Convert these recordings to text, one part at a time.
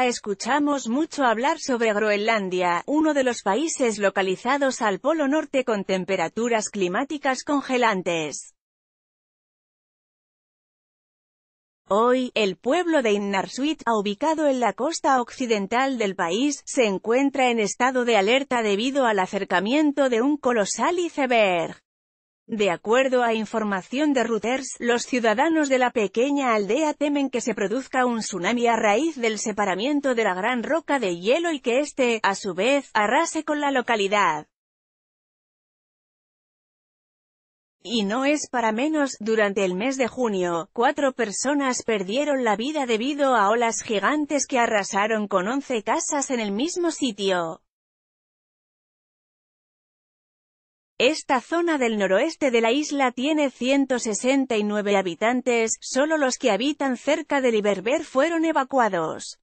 escuchamos mucho hablar sobre Groenlandia, uno de los países localizados al Polo Norte con temperaturas climáticas congelantes. Hoy, el pueblo de Innarsuit, ubicado en la costa occidental del país, se encuentra en estado de alerta debido al acercamiento de un colosal iceberg. De acuerdo a información de Reuters, los ciudadanos de la pequeña aldea temen que se produzca un tsunami a raíz del separamiento de la gran roca de hielo y que éste, a su vez, arrase con la localidad. Y no es para menos, durante el mes de junio, cuatro personas perdieron la vida debido a olas gigantes que arrasaron con 11 casas en el mismo sitio. Esta zona del noroeste de la isla tiene 169 habitantes, solo los que habitan cerca de Iberber fueron evacuados.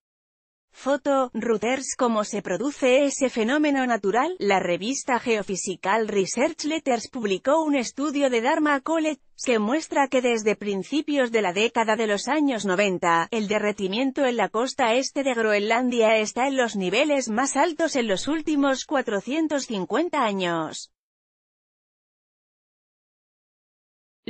Foto, Reuters Cómo se produce ese fenómeno natural, la revista Geophysical Research Letters publicó un estudio de Dharma College, que muestra que desde principios de la década de los años 90, el derretimiento en la costa este de Groenlandia está en los niveles más altos en los últimos 450 años.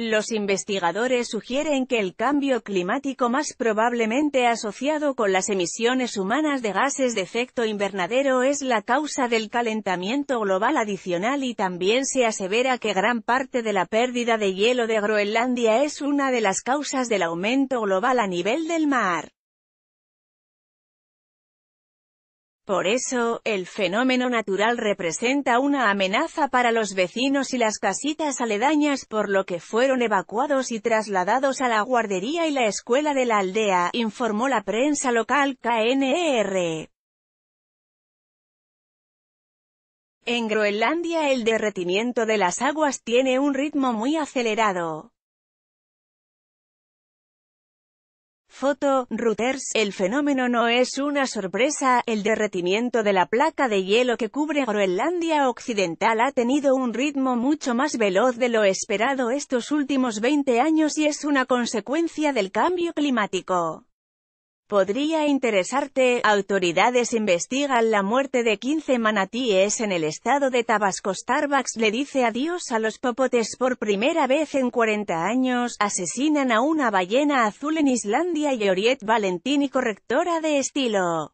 Los investigadores sugieren que el cambio climático más probablemente asociado con las emisiones humanas de gases de efecto invernadero es la causa del calentamiento global adicional y también se asevera que gran parte de la pérdida de hielo de Groenlandia es una de las causas del aumento global a nivel del mar. Por eso, el fenómeno natural representa una amenaza para los vecinos y las casitas aledañas por lo que fueron evacuados y trasladados a la guardería y la escuela de la aldea, informó la prensa local KNR. E en Groenlandia el derretimiento de las aguas tiene un ritmo muy acelerado. Foto, Reuters, el fenómeno no es una sorpresa, el derretimiento de la placa de hielo que cubre Groenlandia Occidental ha tenido un ritmo mucho más veloz de lo esperado estos últimos 20 años y es una consecuencia del cambio climático. Podría interesarte, autoridades investigan la muerte de 15 manatíes en el estado de Tabasco. Starbucks le dice adiós a los popotes por primera vez en 40 años, asesinan a una ballena azul en Islandia y Oriette Valentini correctora de estilo.